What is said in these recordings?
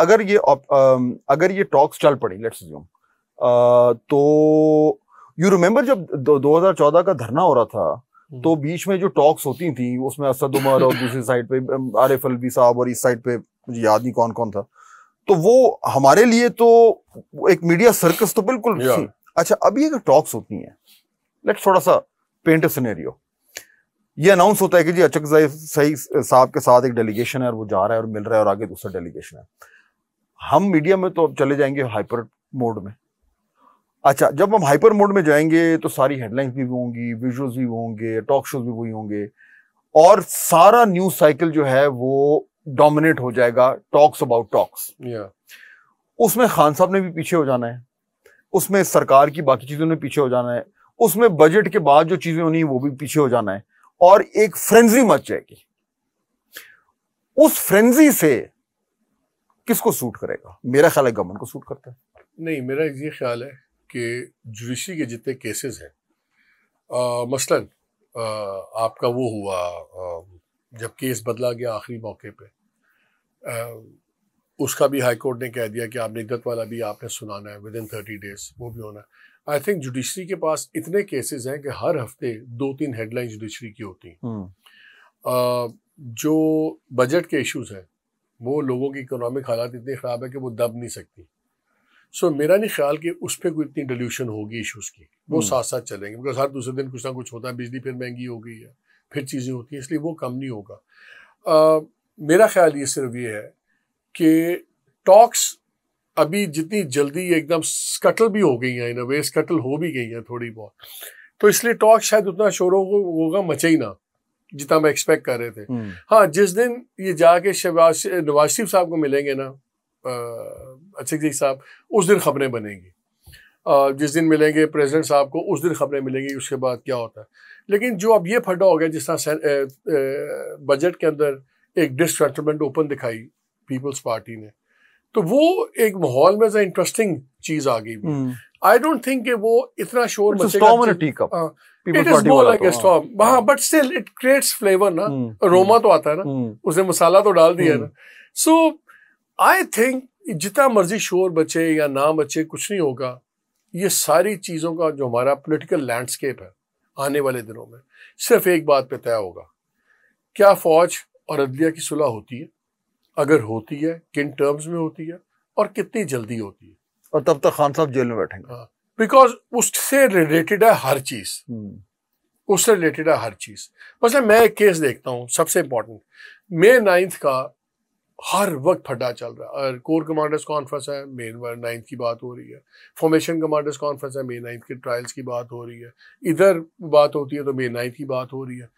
अगर ये अगर ये टॉक्स चल पड़ी लेट्स ज्यूम तो यू रिमेम्बर जब 2014 का धरना हो रहा था हम्म। तो बीच में जो टॉक्स होती थी उसमें असद उमर और दूसरी साइड पे आर एफ अलवी साहब और इस साइड पे मुझे याद नहीं कौन कौन था तो वो हमारे लिए तो एक मीडिया सर्कस तो बिल्कुल थी अच्छा अभी अगर टॉक्स होती है लेट्स थोड़ा सा पेंट सिनेरियो ये अनाउंस होता है कि जी अचक सही साहब के साथ एक डेलीगेशन है और वो जा रहा है और मिल रहा है और आगे दूसरा डेलीगेशन है हम मीडिया में तो अब चले जाएंगे हाइपर मोड में अच्छा जब हम हाइपर मोड में जाएंगे तो सारी हेडलाइंस भी होंगी विजुअल्स भी होंगे टॉक शोज भी वही होंगे और सारा न्यूज साइकिल जो है वो डोमिनेट हो जाएगा टॉक्स अबाउट टॉक्स उसमें खान साहब ने भी पीछे हो जाना है उसमें सरकार की बाकी चीजों ने पीछे हो जाना है उसमें बजट के बाद जो चीजें होनी वो भी पीछे हो जाना है और एक फ्रेंजी मच जाएगी उस फ्रेंजी से किसको सूट करेगा मेरा ख्याल है गवर्नमेंट को सूट करता है नहीं मेरा ये ख्याल है कि जुडिशरी के जितने केसेस हैं मसलन आ, आपका वो हुआ आ, जब केस बदला गया आखिरी मौके पे आ, उसका भी हाई कोर्ट ने कह दिया कि आप निगत वाला भी आपने सुनाना है विद इन थर्टी डेज वो भी होना है आई थिंक जुडिशरी के पास इतने केसेस हैं कि हर हफ्ते दो तीन हेडलाइन जुडिशरी की होती हैं हम्म। जो बजट के इश्यूज हैं वो लोगों की इकोनॉमिक हालात इतने ख़राब है कि वो दब नहीं सकती सो so, मेरा नहीं ख्याल कि उस पर कोई इतनी डल्यूशन होगी इशूज़ की वो हम्म। साथ साथ चलेंगे बिकॉज हर दूसरे दिन कुछ ना कुछ होता है बिजली फिर महंगी हो गई है फिर चीज़ें होती हैं इसलिए वो कम नहीं होगा मेरा ख्याल ये सिर्फ ये है कि टॉक्स अभी जितनी जल्दी एकदम स्कटल भी हो गई हैं इन वे स्कटल हो भी गई हैं थोड़ी बहुत तो इसलिए टॉक शायद उतना शोर होगा मचे ही ना जितना हम एक्सपेक्ट कर रहे थे हम्म। हाँ जिस दिन ये जाके शहबाज नवाज शरीफ साहब को मिलेंगे ना अच्छे जी साहब उस दिन खबरें बनेंगी जिस दिन मिलेंगे प्रेसिडेंट साहब को उस दिन खबरें मिलेंगी उसके बाद क्या होता है लेकिन जो अब ये फटा हो गया जिस तरह बजट के अंदर एक डिसमेंट ओपन दिखाई पीपल्स पार्टी ने तो वो एक माहौल में इंटरेस्टिंग चीज आ गई आई डोंट थिंक वो इतना शोर मचेगा but still it creates flavour ना रोमा हम्म, हम्म, तो आता है ना हम्म। उसने मसाला तो डाल दिया ना सो आई थिंक जितना मर्जी शोर बचे या ना बचे कुछ नहीं होगा ये सारी चीज़ों का जो हमारा पॉलिटिकल लैंडस्केप है आने वाले दिनों में सिर्फ एक बात पे तय होगा क्या फौज और अदलिया की सुलह होती है अगर होती है किन टर्म्स में होती है और कितनी जल्दी होती है और तब तक खान साहब जेल में बैठेंगे बिकॉज हाँ, उससे रिलेटेड है हर चीज हम्म। उससे रिलेटेड है हर चीज वैसे मैं एक केस देखता हूँ सबसे इंपॉर्टेंट मे नाइन्थ का हर वक्त फड्डा चल रहा है कोर कमांडर्स कॉन्फ्रेंस है मे नाइन्थ की बात हो रही है फॉर्मेशन कमांडर्स कॉन्फ्रेंस है मे नाइन्थ के ट्रायल्स की बात हो रही है इधर बात होती है तो मे नाइन्थ की बात हो रही है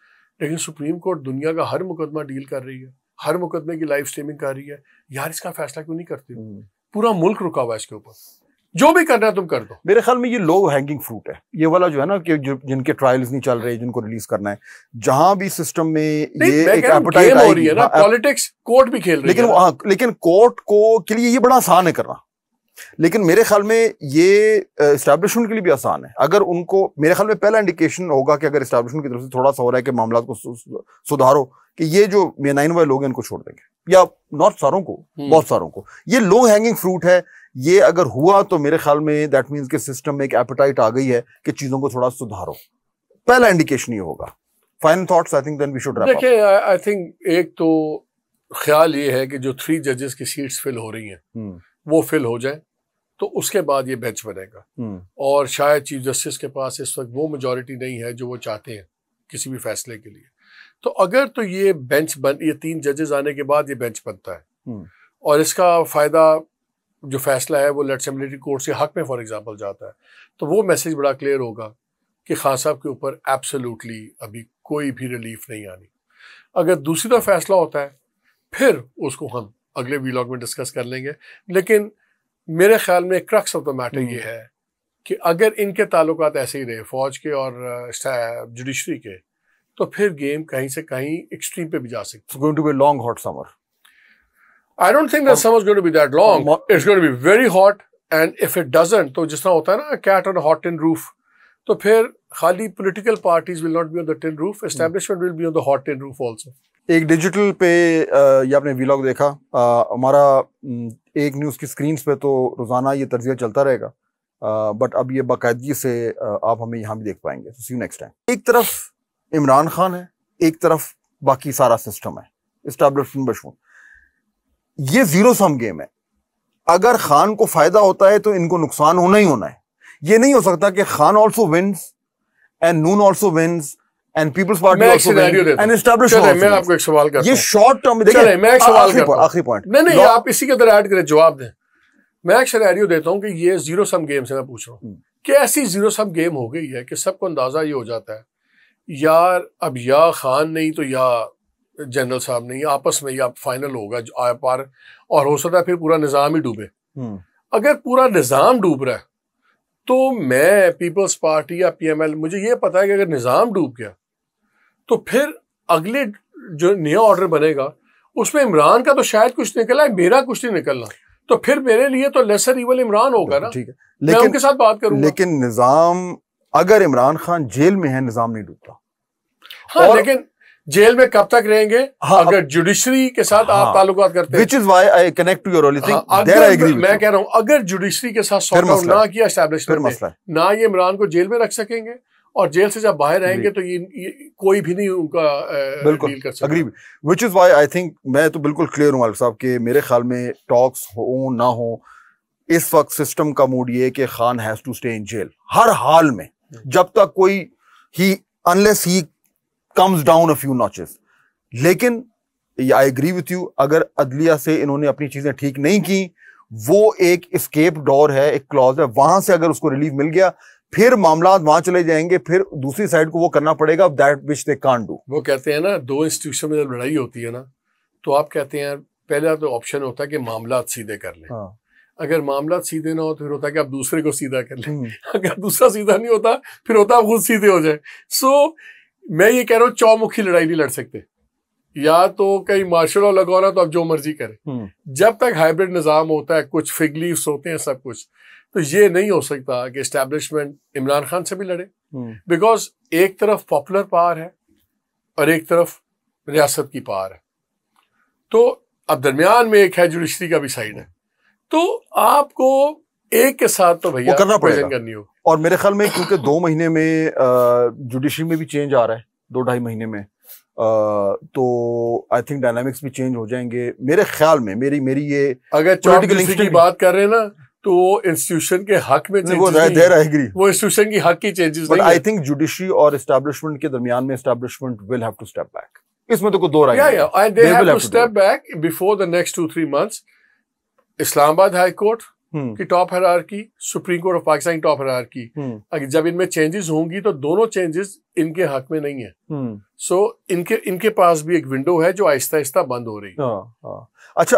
लेकिन सुप्रीम कोर्ट दुनिया का हर मुकदमा डील कर रही है हर मुकदमे की लाइव स्ट्रीमिंग कर रही है यार इसका फैसला क्यों नहीं करते हम्म। पूरा मुल्क रुका हुआ है इसके ऊपर जो भी करना तुम कर दो मेरे ख्याल में ये लो हैंगिंग फ्रूट है ये वाला जो है ना कि जिनके ट्रायल्स नहीं चल रहे जिनको रिलीज करना है जहां भी सिस्टम में ये एक हो रही है ना पॉलिटिक्स हाँ, कोर्ट भी खेल रही लेकिन है हाँ, लेकिन कोर्ट को के लिए ये बड़ा आसान है करना लेकिन मेरे ख्याल में ये इस्टेब्लिशमेंट के लिए भी आसान है अगर उनको मेरे ख्याल में पहला इंडिकेशन होगा कि अगर इस्टेब्लिशमेंट की तरफ से थोड़ा सा हो रहा है कि मामला को सुधारो कि ये जो मेनाइन वाले लोग हैं इनको छोड़ देंगे या नॉट सारों को हम्म। बहुत सारों को ये लो हैंगिंग फ्रूट है ये अगर हुआ तो मेरे ख्याल में दैट मीन्स के सिस्टम में एक एपेटाइट आ गई है कि चीज़ों को थोड़ा सुधारो पहला इंडिकेशन ये होगा final thoughts I think then we should देखिए आई थिंक एक तो ख्याल ये है कि जो थ्री जजेस की सीट्स फिल हो रही हैं हम्म। वो फिल हो जाए तो उसके बाद ये बेंच बनेगा हम्म। और शायद चीफ जस्टिस के पास इस वक्त वो मेजोरिटी नहीं है जो वो चाहते हैं किसी भी फैसले के लिए तो अगर तो ये बेंच बन ये तीन जजेस आने के बाद ये बेंच बनता है हम्म। और इसका फ़ायदा जो फैसला है वो लेट्स मिलिट्री कोर्ट से हक में फॉर एग्जांपल जाता है तो वो मैसेज बड़ा क्लियर होगा कि खान साहब के ऊपर एब्सोल्युटली अभी कोई भी रिलीफ नहीं आनी अगर दूसरी तरफ फैसला होता है फिर उसको हम अगले वीलॉग में डिस्कस कर लेंगे लेकिन मेरे ख्याल में क्रक्स ऑफ द मैटर ये है कि अगर इनके ताल्लुक ऐसे ही रहे फौज के और जुडिशरी के तो फिर गेम कहीं से कहीं एक्सट्रीम पे भी जा सकती going long hot summer I don't think that summer is going to be that long it's going to be very hot and if it doesn't तो जिस तरह होता है ना cat on hot tin roof तो फिर खाली political parties will not be on the tin roof establishment will be on the hot tin roof also एक डिजिटल पे ये आपने व्लॉग देखा हमारा एक न्यूज़ की स्क्रीन पे तो रोज़ाना ये तर्जिया चलता रहेगा बट अब ये बाकायदगी से आप हमें यहाँ भी देख पाएंगे सी यू नेक्स्ट टाइम एक तरफ इमरान खान है एक तरफ बाकी सारा सिस्टम है इस्टेब्लिशमेंट बशून ये जीरो सम गेम है अगर खान को फायदा होता है तो इनको नुकसान होना ही होना है ये नहीं हो सकता कि Khan also wins and Noon also wins and people's party also also and establish मैं आपको एक सवाल करता हूं ये शॉर्ट टर्म देखिए मैं एक सवाल करता हूं आखिरी पॉइंट नहीं नहीं आप इसी के तरह ऐड करें जवाब दें मैं एक सिनेरियो देता हूं कि ये जीरो सम गेम से मैं पूछ रहा हूं हम्म। कि ऐसी जीरो सम गेम हो गई है कि सबको अंदाजा ये हो जाता है यार अब या खान नहीं तो या जनरल साहब नहीं आपस में या फाइनल होगा आय पार और हो सकता है फिर पूरा निज़ाम ही डूबे हम्म। अगर पूरा निज़ाम डूब रहा है तो मैं पीपल्स पार्टी या पीएमएल मुझे ये पता है कि अगर निज़ाम डूब गया तो फिर अगले जो नया ऑर्डर बनेगा उसमें इमरान का तो शायद कुछ निकला है मेरा कुछ नहीं निकलना तो फिर मेरे लिए तो लेसर इवल इमरान होगा ना ठीक है लेकिन उनके साथ बात करूंगा लेकिन निज़ाम अगर इमरान खान जेल में है निज़ाम नहीं डूबता हाँ लेकिन जेल में कब तक रहेंगे हाँ, अगर जुडिशरी के साथ हाँ, आप ताल्लुक करते हैं which is why I connect to your only मैं कह रहा हूं अगर जुडिशरी के साथ ना किया ना ये इमरान को जेल में रख सकेंगे और जेल से जब बाहर आएंगे तो ये, ये कोई भी नहीं उनका बिल्कुल agree which is why I think मैं तो बिल्कुल क्लियर हूं साहब कि मेरे ख्याल में टॉक्स हो ना हो इस वक्त सिस्टम का मूड ये कि Khan has to stay in jail हर हाल में हम्म। जब तक कोई ही unless he comes down a few notches लेकिन आई एग्री विथ यू अगर अदलिया से इन्होंने अपनी चीजें ठीक नहीं की वो एक स्केप डोर है एक क्लॉज है वहां से अगर उसको रिलीफ मिल गया फिर मामला वहां चले जाएंगे फिर दूसरी साइड को वो करना पड़ेगा that which they can't do वो कहते हैं ना दो इंस्टीट्यूशन में जब लड़ाई होती है ना तो आप कहते हैं पहला तो ऑप्शन होता है कि मामला सीधे कर ले हाँ। अगर मामला सीधे ना हो तो फिर होता है कि आप दूसरे को सीधा कर लें हम्म। अगर दूसरा सीधा नहीं होता फिर होता आप खुद सीधे हो जाए सो so, मैं ये कह रहा हूँ चौमुखी लड़ाई नहीं लड़ सकते या तो कहीं मार्शल लॉ लगाना तो आप जो मर्जी करें हम्म। जब तक हाइब्रिड निज़ाम होता है कुछ फिग लीव्स होते हैं सब कुछ तो ये नहीं हो सकता कि इस्टेब्लिशमेंट इमरान खान से भी लड़े बिकॉज हम्म। एक तरफ पॉपुलर पावर है और एक तरफ रियासत की पावर है तो अब दरमियान में एक है जुडिशरी का भी साइड है तो आपको एक के साथ तो भैया करना पड़ेगा करनी होगी और मेरे ख्याल में क्योंकि दो महीने में जुडिशरी में भी चेंज आ रहा है दो ढाई महीने में आ, तो आई थिंक डायनामिक्स भी चेंज हो जाएंगे मेरे ख्याल में मेरी मेरी ये अगर पॉलिटिकल की बात कर रहे हैं ना तो वो इंस्टीट्यूशन के हक में वो एग्री वो इंस्टीट्यूशन की हक की changes but I think judiciary और एस्टेब्लिशमेंट के दरमियान में establishment will have to step back इसमें तो कोई दो राय या they have to step back before the next two three months Islamabad high court hmm. कि टॉप की supreme court of Pakistan top हरार की जब इनमें चेंजेस होंगी तो दोनों चेंजेस इनके हक में नहीं है सो हम्म। so, इनके इनके पास भी एक विंडो है जो आहिस्ता आहिस्ता बंद हो रही है हाँ, हाँ। अच्छा